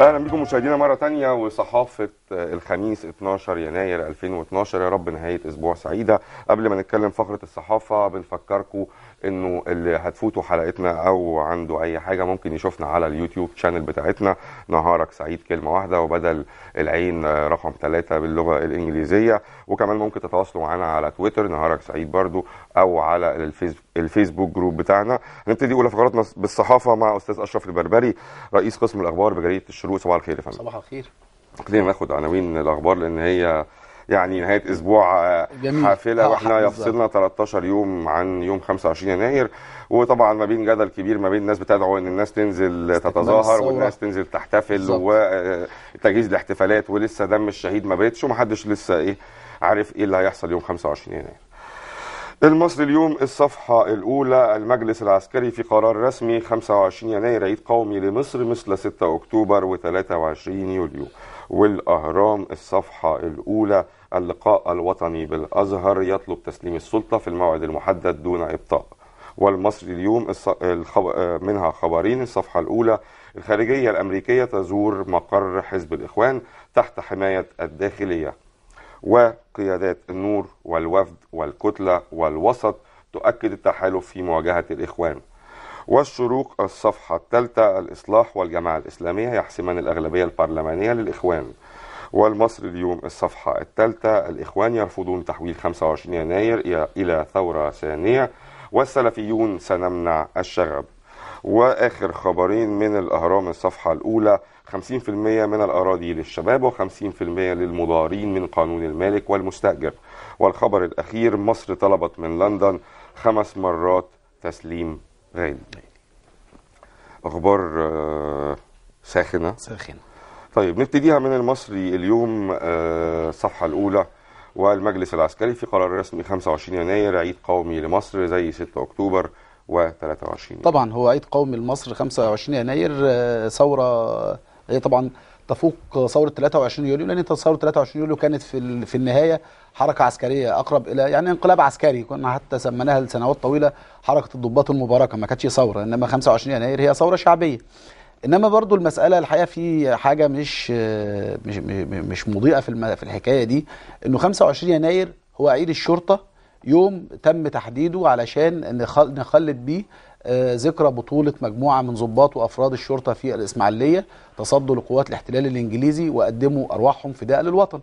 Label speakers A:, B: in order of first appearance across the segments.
A: اهلا بكم مشاهدينا مره تانية وصحافه آه، الخميس 12 يناير 2012 يا رب نهايه اسبوع سعيده قبل ما نتكلم فقره الصحافه بنفكركم انه اللي هتفوتوا حلقتنا او عنده اي حاجه ممكن يشوفنا على اليوتيوب شانل بتاعتنا نهارك سعيد كلمه واحده وبدل العين رقم ثلاثة باللغه الانجليزيه وكمان ممكن تتواصلوا معانا على تويتر نهارك سعيد برضو او على الفيسبوك الفيسبوك جروب بتاعنا هنبتدي اولى فقراتنا بالصحافه مع استاذ اشرف البربري رئيس قسم الاخبار بجريده الشروق صباح الخير يا فندم صباح الخير خلينا ناخد عناوين الاخبار لان هي يعني نهايه اسبوع آه، جميل. حافله آه، واحنا يفصلنا 13 يوم عن يوم 25 يناير وطبعا ما بين جدل كبير ما بين الناس بتدعو ان الناس تنزل تتظاهر والناس تنزل تحتفل وتجهيز آه، الاحتفالات ولسه دم الشهيد ما بيتش ومحدش لسه ايه عارف ايه اللي هيحصل يوم 25 يناير المصري اليوم الصفحة الأولى المجلس العسكري في قرار رسمي 25 يناير عيد قومي لمصر مثل 6 أكتوبر و23 يوليو والأهرام الصفحة الأولى اللقاء الوطني بالأزهر يطلب تسليم السلطة في الموعد المحدد دون إبطاء والمصري اليوم منها خبرين الصفحة الأولى الخارجية الأمريكية تزور مقر حزب الإخوان تحت حماية الداخلية وقيادات النور والوفد والكتلة والوسط تؤكد التحالف في مواجهة الإخوان والشروق الصفحة الثالثة الإصلاح والجماعة الإسلامية يحسمان الأغلبية البرلمانية للإخوان والمصري اليوم الصفحة الثالثة الإخوان يرفضون تحويل 25 يناير إلى ثورة ثانية والسلفيون سنمنع الشغب واخر خبرين من الاهرام الصفحه الاولى 50% من الاراضي للشباب و50% للمضارين من قانون المالك والمستاجر والخبر الاخير مصر طلبت من لندن خمس مرات تسليم غالي اخبار آه، ساخنه ساخنه طيب نبتديها من المصري اليوم آه، الصفحه الاولى والمجلس العسكري في قرار رسمي 25 يناير عيد قومي لمصر زي 6 اكتوبر
B: طبعا هو عيد قومي لمصر 25 يناير آه، ثوره هي آه، طبعا تفوق ثوره 23 يوليو لان ثوره 23 يوليو كانت في في النهايه حركه عسكريه اقرب الى يعني انقلاب عسكري كنا حتى سميناها لسنوات طويله حركه الضباط المباركه ما كانتش ثوره انما 25 يناير هي ثوره شعبيه انما برضو المساله الحقيقه في حاجه مش آه، مش مش مضيئه في في الحكايه دي انه 25 يناير هو عيد الشرطه يوم تم تحديده علشان نخلد بيه آه، ذكرى بطولة مجموعة من ضباط وأفراد الشرطة في الإسماعيلية تصدوا لقوات الاحتلال الإنجليزي وقدموا أرواحهم فداء للوطن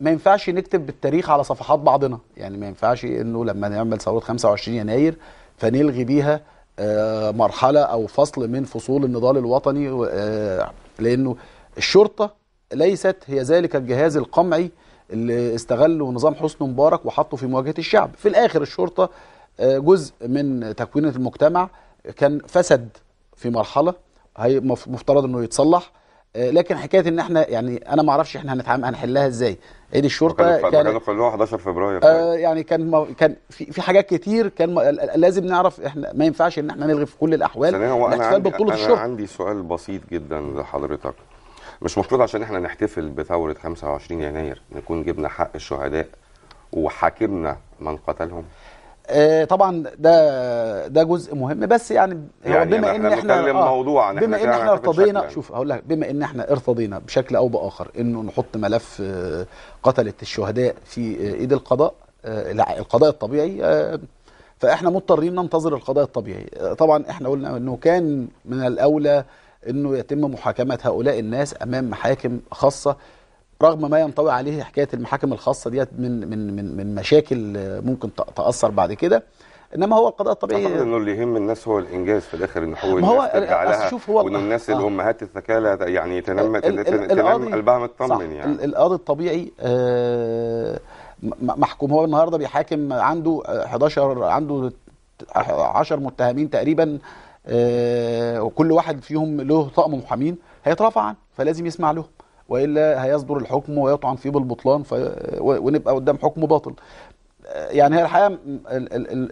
B: ما ينفعش نكتب بالتاريخ على صفحات بعضنا يعني ما ينفعش إنه لما نعمل ثورة 25 يناير فنلغي بيها آه، مرحلة أو فصل من فصول النضال الوطني آه، لأنه الشرطة ليست هي ذلك الجهاز القمعي اللي استغلوا نظام حسني مبارك وحطوا في مواجهه الشعب في الاخر الشرطه آه، جزء من تكوين المجتمع كان فسد في مرحله هي مفترض انه يتصلح آه، لكن حكايه ان احنا يعني انا ما اعرفش احنا هنتعامل هنحلها ازاي عيد الشرطه كان
A: كان 11 فبراير آه
B: يعني كان ما كان في, في حاجات كتير كان لازم نعرف احنا ما ينفعش ان احنا نلغي في كل الاحوال هو انا عندي, أنا
A: عندي سؤال بسيط جدا لحضرتك مش مفروض عشان احنا نحتفل بثوره 25 يناير نكون جبنا حق الشهداء وحاكمنا من قتلهم
B: آه، طبعا ده ده جزء مهم بس يعني, يعني بما ان احنا آه، موضوع بما ان احنا ارتضينا شوف هقول لك بما ان احنا ارتضينا بشكل او باخر انه نحط ملف آه، قتله الشهداء في ايد القضاء القضاء الطبيعي فاحنا مضطرين ننتظر القضاء الطبيعي طبعا احنا قلنا انه كان من الاولى انه يتم محاكمه هؤلاء الناس امام محاكم خاصه رغم ما ينطوي عليه حكايه المحاكم الخاصه ديت من من من من مشاكل ممكن تاثر بعد كده انما هو القضاء الطبيعي اعتقد انه
A: اللي يهم الناس هو الانجاز في الاخر ان هو ما هو لها هو وان الناس آه. الامهات الثكالة يعني تنم تنام قلبها مطمن يعني
B: القاضي الطبيعي آه، محكوم هو النهارده بيحاكم عنده 11 آه، عنده 10 متهمين تقريبا آه، وكل واحد فيهم له طقم محامين هيترافع عنه فلازم يسمع لهم والا هيصدر الحكم ويطعن فيه بالبطلان ف... ونبقى قدام حكم باطل آه، يعني هي الحقيقه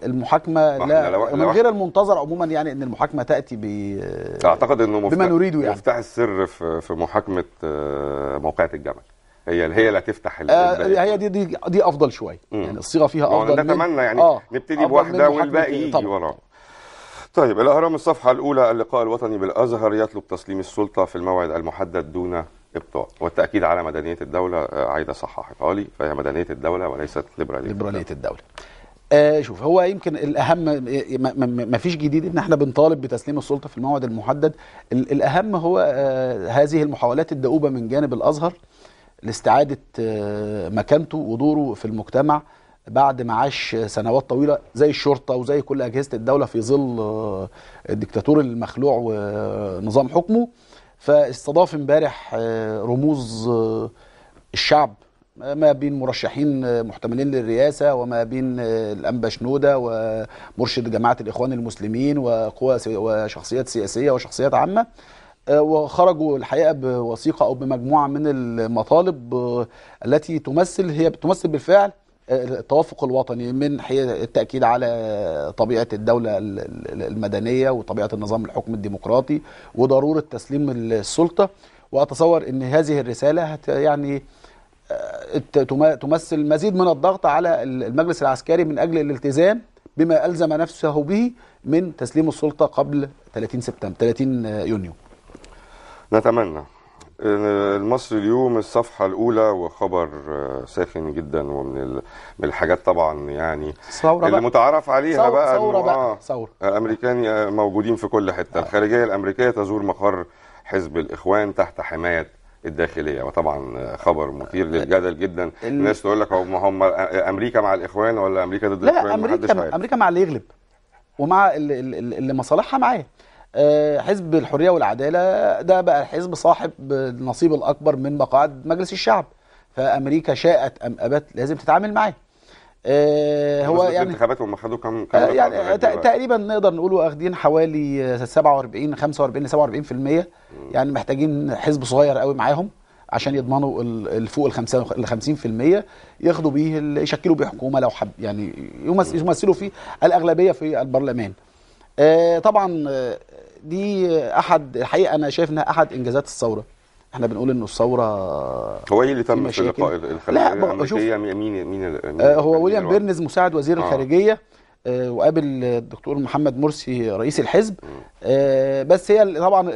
B: المحاكمه لا لو... من غير المنتظر عموما يعني ان المحاكمه تاتي ب
A: اعتقد انه مفتاح بما نريده يعني مفتاح السر في في محاكمه آه، موقعه الجمل هي هي اللي هتفتح آه
B: هي دي دي دي افضل شويه يعني الصيغه فيها افضل نتمنى يعني آه نبتدي بواحده والباقي يجي وراه
A: طيب الأهرام الصفحة الأولى اللقاء الوطني بالأزهر يطلب تسليم السلطة في الموعد المحدد دون إبطاء والتأكيد على مدنية الدولة آه، عايدة صحح قالي فهي مدنية الدولة وليست ليبرالية ليبرالية الدولة
B: آه شوف هو يمكن الأهم آه، ما فيش جديد إن احنا بنطالب بتسليم السلطة في الموعد المحدد الأهم هو آه هذه المحاولات الدؤوبة من جانب الأزهر لاستعادة آه مكانته ودوره في المجتمع بعد ما عاش سنوات طويله زي الشرطه وزي كل اجهزه الدوله في ظل آه، الدكتاتور المخلوع ونظام آه، حكمه فاستضاف امبارح آه، رموز الشعب ما بين مرشحين محتملين للرئاسه وما بين الانبا شنوده ومرشد جماعه الاخوان المسلمين وقوى وشخصيات سياسيه وشخصيات عامه وخرجوا الحقيقه بوثيقه او بمجموعه من المطالب التي تمثل هي تمثل بالفعل التوافق الوطني من حيث التاكيد على طبيعه الدوله المدنيه وطبيعه النظام الحكم الديمقراطي وضروره تسليم السلطه واتصور ان هذه الرساله يعني آه، تمثل مزيد من الضغط على المجلس العسكري من اجل الالتزام بما الزم نفسه به من تسليم السلطه قبل 30 سبتمبر 30 يونيو
A: نتمنى المصري اليوم الصفحة الأولى وخبر آه، ساخن جدا ومن الحاجات طبعا يعني ثورة اللي بقى. متعارف عليها ثورة بقى ثورة بقى آه، ثورة الأمريكان آه، موجودين في كل حتة الخارجية الأمريكية تزور مقر حزب الإخوان تحت حماية الداخليه وطبعا خبر مثير للجدل جدا الناس تقول لك هم هم امريكا مع الاخوان ولا امريكا ضد الاخوان لا امريكا
B: امريكا مع اللي يغلب ومع اللي مصالحها معاه آه، حزب الحريه والعداله ده بقى الحزب صاحب النصيب الاكبر من مقاعد مجلس الشعب فامريكا شاءت ام ابت لازم تتعامل معاه آه، هو يعني
A: الانتخابات هم خدوا كم آه، يعني تقريبا
B: نقدر نقول واخدين حوالي 47 45 ل 47% يعني محتاجين حزب صغير قوي معاهم عشان يضمنوا الفوق ال 50% ياخدوا بيه يشكلوا بيه حكومه لو حب يعني يمثلوا فيه الاغلبيه في البرلمان. طبعا دي احد الحقيقه انا شايف انها احد انجازات الثوره احنا بنقول انه الثوره هو ايه اللي تم في لقاء الخارجيه لا
A: مين مين, مين آه، هو ويليام بيرنز
B: مساعد وزير آه. الخارجيه آه، وقابل الدكتور محمد مرسي رئيس الحزب آه، بس هي طبعا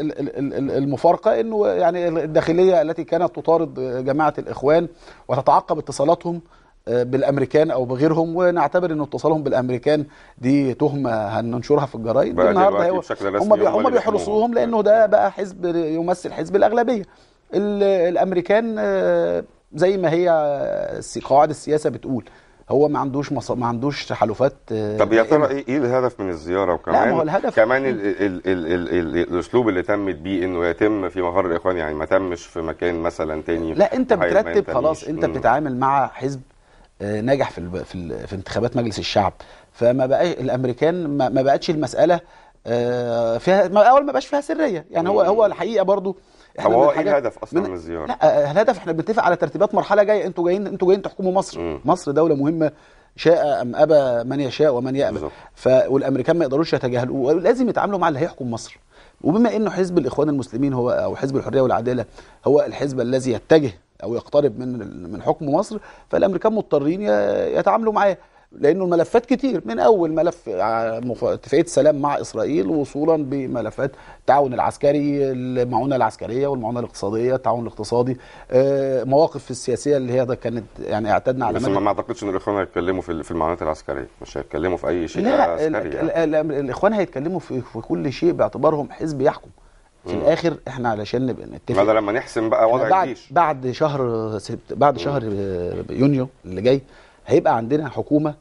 B: المفارقه انه يعني الداخليه التي كانت تطارد جماعه الاخوان وتتعقب اتصالاتهم بالامريكان او بغيرهم ونعتبر ان اتصالهم بالامريكان دي تهمه هننشرها في الجرايد النهارده هم هم بيحرصوهم لانه ده بقى حزب يمثل حزب الاغلبيه الامريكان آه، زي ما هي آه، قواعد السياسه بتقول هو ما عندوش مص... ما عندوش تحالفات آه، طب يا ترى
A: ايه الهدف من الزياره وكمان لا هو الهدف كمان إيه؟ ال... ال... ال... ال... ال... الاسلوب اللي تمت بيه انه يتم في مقر الاخوان يعني ما تمش في مكان مثلا تاني لا انت بترتب خلاص انت
B: بتتعامل مع حزب آه، نجح في في, في انتخابات مجلس الشعب فما بقاش الامريكان ما بقتش المساله آه، فيها اول ما بقاش فيها سريه يعني هو هو الحقيقه برضو احنا هو ايه الهدف اصلا من الزياره؟ لا آه، الهدف احنا بنتفق على ترتيبات مرحله جايه انتوا جايين انتوا جايين تحكموا مصر، م. مصر دوله مهمه شاء ام ابى من يشاء ومن يأبى ف والامريكان ما يقدروش يتجاهلوا ولازم يتعاملوا مع اللي هيحكم مصر وبما انه حزب الاخوان المسلمين هو او حزب الحريه والعداله هو الحزب الذي يتجه او يقترب من من حكم مصر فالامريكان مضطرين يتعاملوا معاه لانه الملفات كتير من اول ملف آه، اتفاقيه السلام مع اسرائيل وصولا بملفات التعاون العسكري المعونه العسكريه والمعونه الاقتصاديه التعاون الاقتصادي آه، مواقف السياسيه اللي هي ده كانت يعني
A: اعتدنا على بس ما اعتقدش ان الاخوان هيتكلموا في المعونات العسكريه مش هيتكلموا في اي شيء لا عسكري يعني.
B: الاخوان هيتكلموا في كل شيء باعتبارهم حزب يحكم في الاخر احنا علشان نبقى نتفق بعد
A: لما نحسم بقى وضع بعد
B: الجيش بعد شهر سبت بعد شهر آه، يونيو اللي جاي هيبقى عندنا حكومه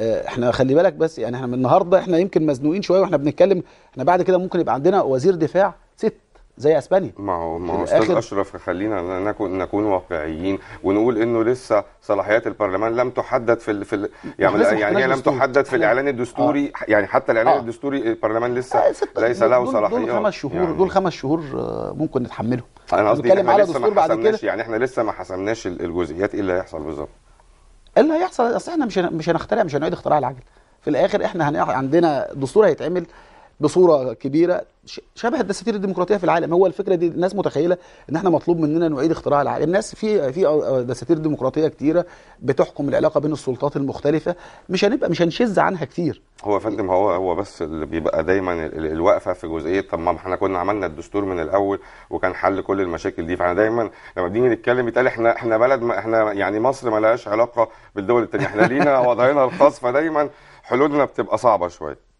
B: آه، احنا خلي بالك بس يعني احنا من النهارده احنا يمكن مزنوقين شويه واحنا بنتكلم احنا بعد كده ممكن يبقى عندنا وزير دفاع ست
A: زي اسبانيا ما هو ما هو استاذ اشرف خلينا نكون نكون واقعيين ونقول انه لسه صلاحيات البرلمان لم تحدد في ال في ال يعني يعني لم تحدد في الاعلان الدستوري آه. يعني حتى الاعلان آه. الدستوري البرلمان لسه آه ليس له صلاحيات دول خمس شهور يعني. دول
B: خمس شهور آه، ممكن نتحملهم
A: انا قصدي احنا لسه ما حسمناش يعني احنا لسه ما حسمناش الجزئيات ايه اللي هيحصل بالظبط
B: إيه اللي هيحصل اصل احنا مش مش هنخترع مش هنعيد اختراع العجل في الاخر احنا عندنا دستور هيتعمل بصوره كبيره شبه الدساتير الديمقراطيه في العالم هو الفكره دي الناس متخيله ان احنا مطلوب مننا نعيد اختراع العالم الناس في في دساتير ديمقراطيه كتيره بتحكم العلاقه بين السلطات المختلفه مش هنبقى مش هنشذ عنها كتير
A: هو يا فندم هو هو بس اللي بيبقى دايما الوقفه في جزئيه طب ما احنا كنا عملنا الدستور من الاول وكان حل كل المشاكل دي فاحنا دايما لما بنيجي نتكلم يتقال احنا احنا بلد ما احنا يعني مصر ما لهاش علاقه بالدول الثانيه احنا لينا وضعنا الخاص فدايما حلولنا بتبقى صعبه شويه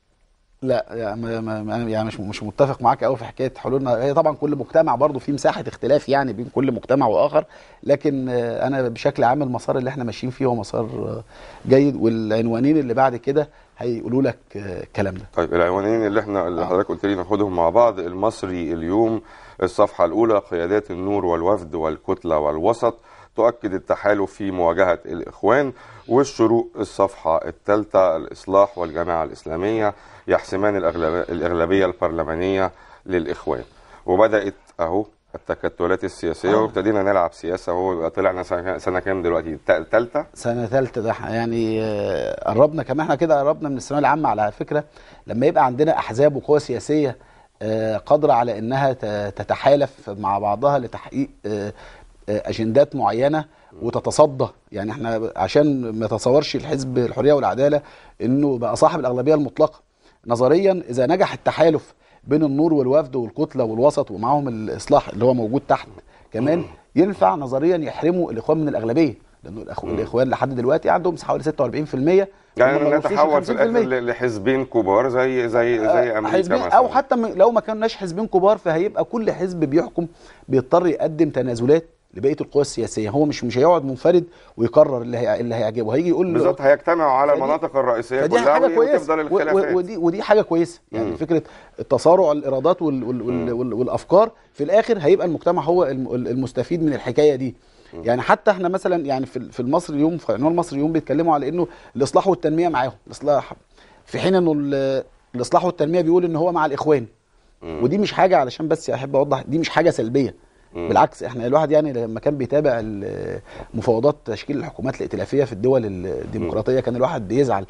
B: لا يعني, مش مش متفق معاك قوي في حكايه حلولنا هي طبعا كل مجتمع برضه في مساحه اختلاف يعني بين كل مجتمع واخر لكن انا بشكل عام المسار اللي احنا ماشيين فيه هو مسار جيد والعنوانين اللي بعد كده هيقولوا لك الكلام
A: ده. طيب العنوانين اللي احنا اللي حضرتك قلت لي ناخدهم مع بعض المصري اليوم الصفحه الاولى قيادات النور والوفد والكتله والوسط تؤكد التحالف في مواجهة الإخوان والشروق الصفحة الثالثة الإصلاح والجماعة الإسلامية يحسمان الأغلبية البرلمانية للإخوان وبدأت أهو التكتلات السياسيه آه. وابتدينا نلعب سياسه وهو طلعنا سنه كام دلوقتي ثالثه سنه
B: ثالثه ده يعني آه، قربنا كمان احنا كده قربنا من الثانويه العامه على فكره لما يبقى عندنا احزاب وقوى سياسيه آه، قادره على انها تتحالف مع بعضها لتحقيق آه، اجندات معينه وتتصدى يعني احنا عشان ما يتصورش الحزب الحريه والعداله انه بقى صاحب الاغلبيه المطلقه نظريا اذا نجح التحالف بين النور والوفد والكتله والوسط ومعاهم الاصلاح اللي هو موجود تحت كمان ينفع نظريا يحرموا الاخوان من الاغلبيه لانه الاخوان لحد دلوقتي عندهم حوالي 46% يعني نتحول في الاخر
A: لحزبين كبار زي زي آه، زي امريكا حزبين مثلا. او
B: حتى لو ما كناش حزبين كبار فهيبقى كل حزب بيحكم بيضطر يقدم تنازلات لبقيه القوى السياسيه هو مش مش هيقعد منفرد ويقرر اللي هي اللي هيعجبه هيجي يقول بالظبط
A: هيجتمعوا على المناطق الرئيسيه فدي كلها حاجة كويسة الخلافات
B: ودي ودي حاجه كويسه يعني مم. فكره التصارع الارادات وال وال وال وال والافكار في الاخر هيبقى المجتمع هو المستفيد من الحكايه دي يعني حتى احنا مثلا يعني في في المصري اليوم في عنوان مصر اليوم بيتكلموا على انه الاصلاح والتنميه معاهم الاصلاح في حين انه الاصلاح والتنميه بيقول ان هو مع الاخوان ودي مش حاجه علشان بس احب اوضح دي مش حاجه سلبيه بالعكس احنا الواحد يعني لما كان بيتابع مفاوضات تشكيل الحكومات الائتلافيه في الدول الديمقراطيه كان الواحد بيزعل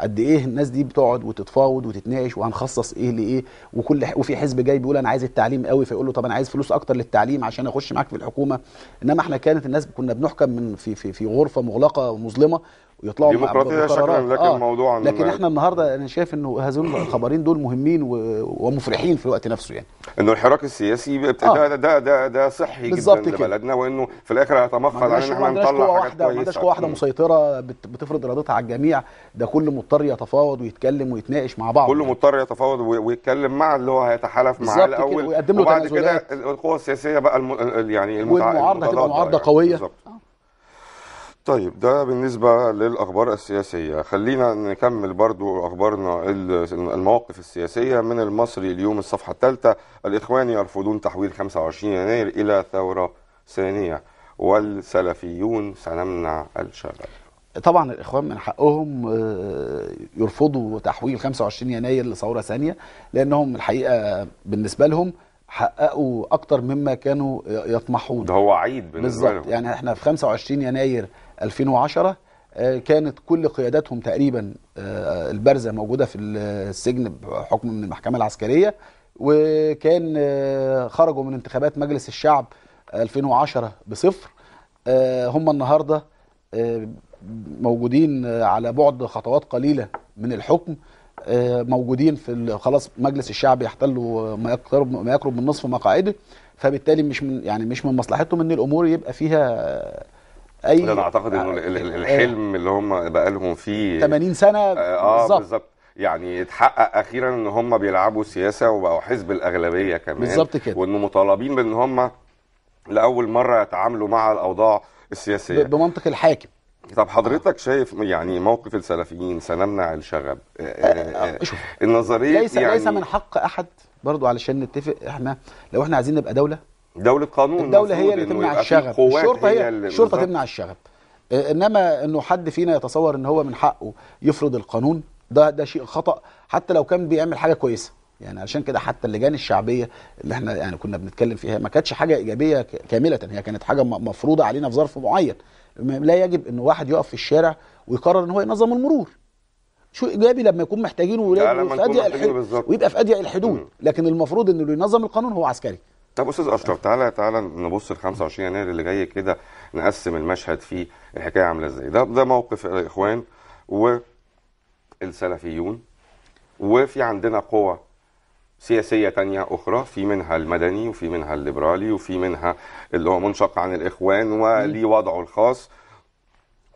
B: قد ايه الناس دي بتقعد وتتفاوض وتتناقش وهنخصص ايه لايه وكل وفي حزب جاي بيقول انا عايز التعليم قوي فيقول له طب انا عايز فلوس اكتر للتعليم عشان اخش معاك في الحكومه انما احنا كانت الناس كنا بنحكم من في في في غرفه مغلقه مظلمه
A: ويطلعوا ديمقراطيه شكرا لكن آه. موضوع لكن احنا
B: النهارده انا شايف انه هذول الخبرين دول مهمين ومفرحين في الوقت نفسه يعني
A: انه الحراك السياسي آه. ده, ده ده ده صحي جدا كده. لبلدنا وانه في الاخر هيتمخض على ان احنا نطلع حاجات كويسه ما عندناش قوه واحده
B: مسيطره بتفرض ارادتها على الجميع ده كل مضطر يتفاوض ويتكلم ويتناقش مع بعض كل
A: مضطر يتفاوض ويتكلم مع اللي هو هيتحالف معاه الاول ويقدم له وبعد كده القوه السياسيه بقى الم... يعني المتع... والمعارضه تبقى معارضه قويه طيب ده بالنسبة للأخبار السياسية خلينا نكمل برضو أخبارنا المواقف السياسية من المصري اليوم الصفحة الثالثة الإخوان يرفضون تحويل 25 يناير إلى ثورة ثانية والسلفيون سنمنع الشباب
B: طبعا الإخوان من حقهم آه، يرفضوا تحويل 25 يناير لثورة ثانية لأنهم الحقيقة بالنسبة لهم حققوا أكتر مما كانوا يطمحون ده هو عيد بالنسبة لهم بالظبط يعني احنا في 25 يناير 2010 آه، كانت كل قياداتهم تقريبا آه، البارزه موجوده في السجن بحكم من المحكمه العسكريه وكان آه، خرجوا من انتخابات مجلس الشعب 2010 بصفر هم النهارده موجودين على بعد خطوات قليله من الحكم موجودين في خلاص مجلس الشعب يحتلوا ما يقرب ما يقرب من نصف مقاعده فبالتالي مش من يعني مش من مصلحتهم ان الامور يبقى فيها
A: اي انا اعتقد انه آه. الحلم اللي هم بقالهم فيه
B: 80 سنه اه, آه، بالظبط
A: يعني اتحقق اخيرا ان هم بيلعبوا سياسه وبقوا حزب الاغلبيه كمان بالظبط كده وانه مطالبين بان هم لاول مره يتعاملوا مع الاوضاع السياسيه بمنطق الحاكم طب حضرتك شايف يعني موقف السلفيين سنمنع الشغب آه، النظريه ليس يعني ليس من
B: حق احد برضو علشان نتفق احنا لو احنا عايزين نبقى دوله
A: دولة قانون الدولة هي اللي تمنع الشغب الشرطة هي, هي الشرطة تمنع
B: الشغب آه، انما انه حد فينا يتصور ان هو من حقه يفرض القانون ده ده شيء خطأ حتى لو كان بيعمل حاجة كويسة يعني علشان كده حتى اللجان الشعبيه اللي احنا يعني كنا بنتكلم فيها ما كانتش حاجه ايجابيه كامله هي كانت حاجه مفروضه علينا في ظرف معين لا يجب ان واحد يقف في الشارع ويقرر ان هو ينظم المرور شو ايجابي لما يكون محتاجينه ولاده في اضيق الحدود ويبقى في اضيق الحدود لكن المفروض انه اللي ينظم القانون هو عسكري
A: طب استاذ اشرف تعالى تعالى نبص ل 25 يناير اللي جاي كده نقسم المشهد فيه الحكايه عامله ازاي ده ده موقف الاخوان والسلفيون وفي عندنا قوى سياسيه تانية اخرى في منها المدني وفي منها الليبرالي وفي منها اللي هو منشق عن الاخوان وليه وضعه الخاص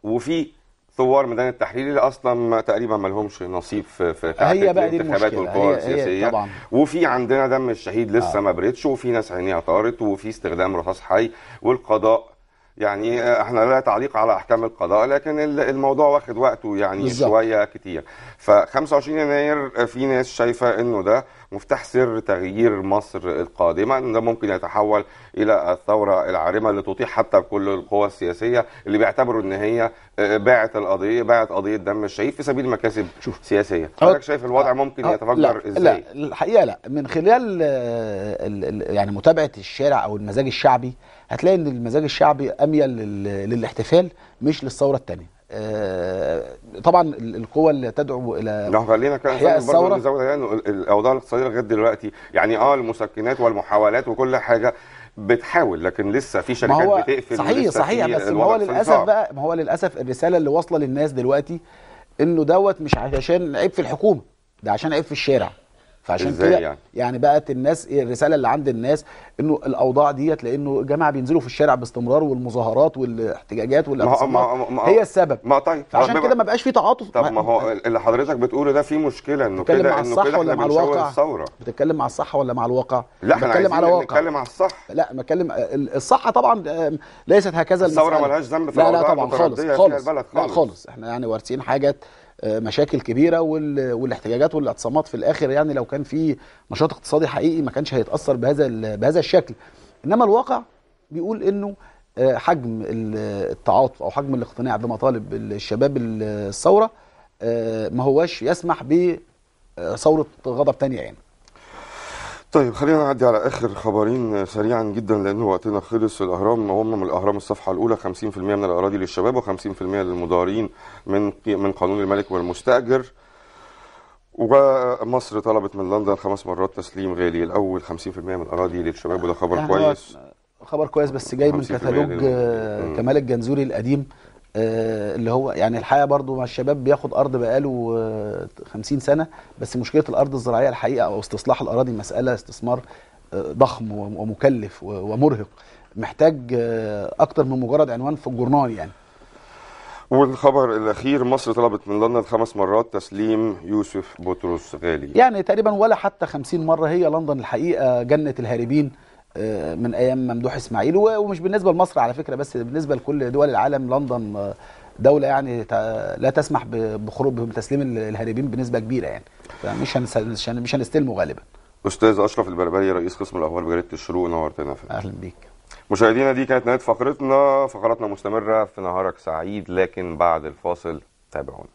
A: وفي ثوار ميدان التحرير اللي اصلا تقريبا ما لهمش نصيب في في الانتخابات والقوى السياسيه وفي عندنا دم الشهيد لسه آه. ما بردش وفي ناس عينيها طارت وفي استخدام رصاص حي والقضاء يعني آه، احنا لا تعليق على احكام القضاء لكن الموضوع واخد وقته يعني بالزبط. شويه كتير ف 25 يناير آه، في ناس شايفه انه ده مفتاح سر تغيير مصر القادمه ان ده ممكن يتحول الى الثوره العارمه اللي تطيح حتى بكل القوى السياسيه اللي بيعتبروا ان هي آه، باعت القضيه باعت قضيه دم الشهيد في سبيل مكاسب شوف. سياسيه حضرتك شايف الوضع ممكن أه. يتفجر لا. ازاي لا
B: الحقيقه لا من خلال يعني متابعه الشارع او المزاج الشعبي هتلاقي ان المزاج الشعبي اميل للاحتفال مش للثوره الثانيه آه، طبعا القوى اللي تدعو الى لا خلينا كده الثوره
A: نزود يعني الاوضاع الاقتصاديه لغايه دلوقتي يعني اه المسكنات والمحاولات وكل حاجه بتحاول لكن لسه في شركات هو بتقفل صحيح صحيح بس ما هو للاسف بقى
B: ما هو للاسف الرساله اللي واصله للناس دلوقتي انه دوت مش عشان عيب في الحكومه ده عشان عيب في الشارع فعشان كده يعني؟, يعني بقت الناس إيه، الرساله اللي عند الناس انه الاوضاع ديت لانه الجماعه بينزلوا في الشارع باستمرار والمظاهرات والاحتجاجات والاعتصامات هي
A: السبب ما طيب فعشان كده ما بقاش في تعاطف طب ما هو اللي حضرتك بتقوله ده فيه مشكله انه كده انه كده ولا مع الواقع الثوره
B: بتتكلم مع الصح ولا مع الواقع لا احنا بنتكلم على واقع بنتكلم على الصح لا بتكلم الصح طبعا ليست هكذا الثوره ملهاش ذنب في لا لا طبعا خالص خالص لا خالص احنا يعني وارثين حاجه مشاكل كبيره والاحتجاجات والاعتصامات في الاخر يعني لو كان في نشاط اقتصادي حقيقي ما كانش هيتاثر بهذا بهذا الشكل انما الواقع بيقول انه آه، حجم التعاطف او حجم الاقتناع بمطالب الشباب الثوره آه، ما هواش يسمح بثوره غضب
A: تانية يعني طيب خلينا نعدي على اخر خبرين سريعا جدا لان وقتنا خلص الاهرام هم من الاهرام الصفحه الاولى 50% من الاراضي للشباب و50% للمضارين من من قانون الملك والمستاجر ومصر طلبت من لندن خمس مرات تسليم غالي الاول 50% من الاراضي للشباب وده خبر يعني كويس
B: خبر كويس بس جاي من كتالوج آه، كمال الجنزوري القديم آه، اللي هو يعني الحقيقه برضو مع الشباب بياخد ارض بقاله 50 آه، سنه بس مشكله الارض الزراعيه الحقيقه او استصلاح الاراضي مساله استثمار آه، ضخم ومكلف ومرهق محتاج اكتر من مجرد عنوان في الجورنال يعني
A: والخبر الاخير مصر طلبت من لندن خمس مرات تسليم يوسف بطرس غالي
B: يعني تقريبا ولا حتى 50 مره هي لندن الحقيقه جنه الهاربين آه، من ايام ممدوح اسماعيل ومش بالنسبه لمصر على فكره بس بالنسبه لكل دول العالم لندن آه، دوله يعني لا تسمح بخروج بتسليم الهاربين بنسبه كبيره يعني فمش مش هنستلمه غالبا
A: استاذ اشرف البربري رئيس قسم الاخبار بجريده الشروق نورتنا اهلا بيك مشاهدينا دي كانت نهايه فقرتنا فقراتنا مستمره في نهارك سعيد لكن بعد الفاصل تابعونا